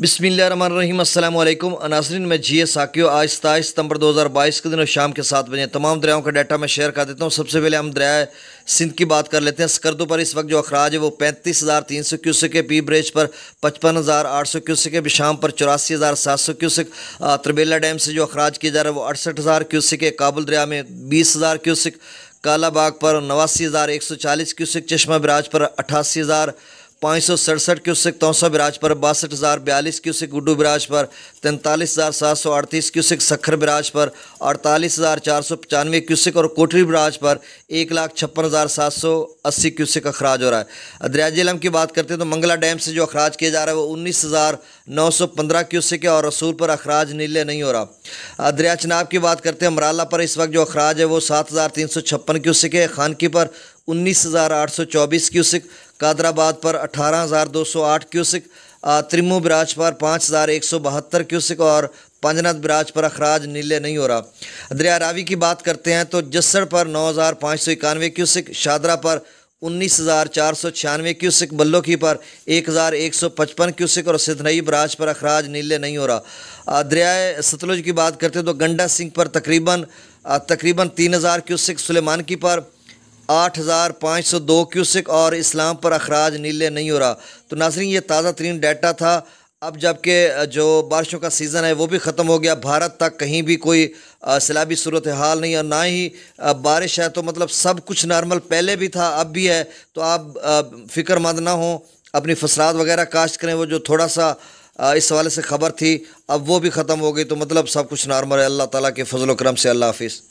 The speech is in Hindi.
बिसमीम अल्लाम अनासरीन मैं जी एस साकियो आज सताईस सितंबर 2022 के दिन और शाम के सात बजे तमाम दरियाओं का डाटा मैं शेयर कर देता हूँ सबसे पहले हम दरिया सिंध की बात कर लेते हैं स्कर्दों पर इस वक्त जो अखराज है वो पैंतीस हज़ार तीन सौ क्यूसिक है पी ब्रेज पर पचपन हज़ार आठ सौ क्यूसिक है बिशाम पर चौरासी हज़ार सात सौ क्यूसिक त्रिबेला डैम से जो अखराज किया जा रहा है वो अड़सठ हज़ार क्यूसिक है काबुल दरिया में बीस हज़ार क्यूसिक कालाबाग पर नवासी हज़ार एक सौ चालीस क्यूसिक चश्मा बराज पर अठासी हज़ार पाँच सौ सड़सठ क्यूसिक तौसा बिराज पर बासठ हज़ार बयालीस क्यूसिक गुड्डू बिराज पर तैंतालीस हज़ार सात सौ अड़तीस क्यूसिक सखर बिराज पर अड़तालीस हज़ार चार सौ पचानवे क्यूसिक और कोटरी बिराज पर एक लाख छप्पन हज़ार सात सौ अस्सी क्यूसिक अखराज हो रहा है अदरिया जिलम की बात करते हैं तो मंगला डैम से जो अखराज किया जा रहा है वो उन्नीस हज़ार नौ सौ पंद्रह क्यूसिक है और रसूल पर अखराज नीले नहीं हो रहा अदरिया चनाब की बात करते हैं अमराला पर इस वक्त जो अखराज है वो सात हज़ार तीन सौ छप्पन क्यूसिक है खानकी पर उन्नीस हज़ार आठ सौ चौबीस क्यूसिक कादराबाद पर 18,208 क्यूसिक त्रिमू ब्राज पर पाँच हज़ार एक सौ बहत्तर क्यूसिक और पंजनद ब्राज पर अखराज नीले नहीं हो रहा दरिया रावी की बात करते हैं तो जस्सर पर नौ हज़ार पाँच सौ इक्यानवे क्यूसिक शादरा पर उन्नीस हज़ार चार सौ छियानवे क्यूसिक बल्लोकी पर एक हज़ार एक सौ पचपन क्यूसिक और सिद्धनई ब्राज पर अखराज नीले नहीं हो रहा दरियाए सतलुज की बात करते हैं तो गंडा सिंह पर तकरीबन तकरीबन तीन हज़ार क्यूसिक सुलेमान की पर आठ हज़ार पाँच सौ दो क्यूसिक और इस्लाम पर अखराज नीले नहीं हो रहा तो नाजरीन ये ताज़ा तरीन डाटा था अब जबकि जो बारिशों का सीज़न है वो भी ख़त्म हो गया भारत तक कहीं भी कोई सैलाबी सूरत हाल नहीं और ना ही बारिश है तो मतलब सब कुछ नॉर्मल पहले भी था अब भी है तो आप फिक्रमंद ना हों अपनी फसलात वगैरह काश्त करें वो जो थोड़ा सा इस हवाले से ख़बर थी अब वो भी ख़त्म हो गई तो मतलब सब कुछ नॉर्मल है अल्लाह ताला के फजल करम से अल्लाह हाफिज़